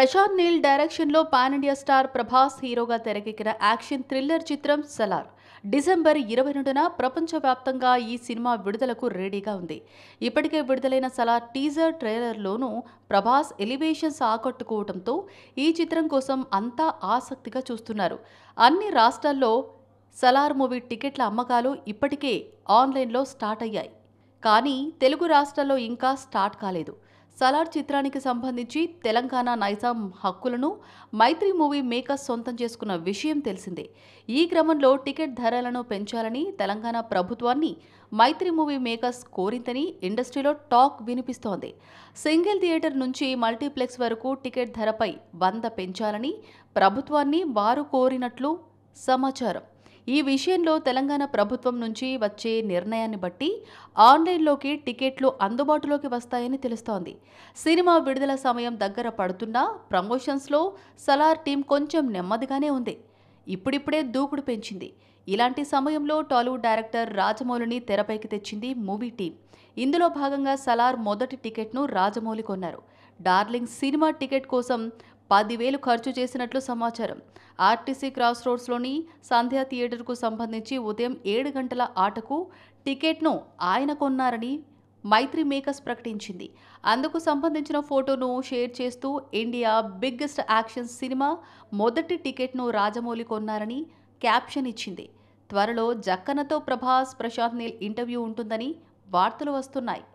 ప్రశాంత్ నీల్ డైరెక్షన్లో pan India star Prabhas హీరోగా తెరకెక్కిన యాక్షన్ థ్రిల్లర్ చిత్రం సలార్ డిసెంబర్ ఇరవై రెండున ప్రపంచవ్యాప్తంగా ఈ సినిమా విడుదలకు రెడీగా ఉంది ఇప్పటికే విడుదలైన సలార్ టీజర్ ట్రైలర్లోనూ ప్రభాస్ ఎలివేషన్స్ ఆకట్టుకోవడంతో ఈ చిత్రం కోసం అంతా ఆసక్తిగా చూస్తున్నారు అన్ని రాష్ట్రాల్లో సలార్ మూవీ టికెట్ల అమ్మకాలు ఇప్పటికే ఆన్లైన్లో స్టార్ట్ అయ్యాయి కానీ తెలుగు రాష్ట్రాల్లో ఇంకా స్టార్ట్ కాలేదు సలార్ చిత్రానికి సంబంధించి తెలంగాణ నైజాం హక్కులను మైత్రి మూవీ మేకర్స్ సొంతం చేసుకున్న విషయం తెలిసిందే ఈ క్రమంలో టికెట్ ధరలను పెంచాలని తెలంగాణ ప్రభుత్వాన్ని మైత్రి మూవీ మేకర్స్ కోరిందని ఇండస్ట్రీలో టాక్ వినిపిస్తోంది సింగిల్ థియేటర్ నుంచి మల్టీప్లెక్స్ వరకు టికెట్ ధరపై వంద పెంచాలని ప్రభుత్వాన్ని వారు కోరినట్లు సమాచారం ఈ విషయంలో తెలంగాణ ప్రభుత్వం నుంచి వచ్చే నిర్ణయాన్ని బట్టి ఆన్లైన్లోకి టికెట్లు అందుబాటులోకి వస్తాయని తెలుస్తోంది సినిమా విడుదల సమయం దగ్గర పడుతున్నా ప్రమోషన్స్లో సలార్ టీం కొంచెం నెమ్మదిగానే ఉంది ఇప్పుడిప్పుడే దూకుడు పెంచింది ఇలాంటి సమయంలో టాలీవుడ్ డైరెక్టర్ రాజమౌళిని తెరపైకి తెచ్చింది మూవీ టీం ఇందులో భాగంగా సలార్ మొదటి టికెట్ను రాజమౌళి కొన్నారు డార్లింగ్ సినిమా టికెట్ కోసం పదివేలు ఖర్చు చేసినట్లు సమాచారం ఆర్టీసీ క్రాస్ రోడ్స్లోని సంధ్యా థియేటర్కు సంబంధించి ఉదయం ఏడు గంటల ఆటకు టికెట్ను ఆయన కొన్నారని మైత్రి మేకర్స్ ప్రకటించింది అందుకు సంబంధించిన ఫోటోను షేర్ చేస్తూ ఇండియా బిగ్గెస్ట్ యాక్షన్ సినిమా మొదటి టికెట్ను రాజమౌళి కొన్నారని క్యాప్షన్ ఇచ్చింది త్వరలో జక్కనతో ప్రభాస్ ప్రశాంత్ నీల్ ఇంటర్వ్యూ ఉంటుందని వార్తలు వస్తున్నాయి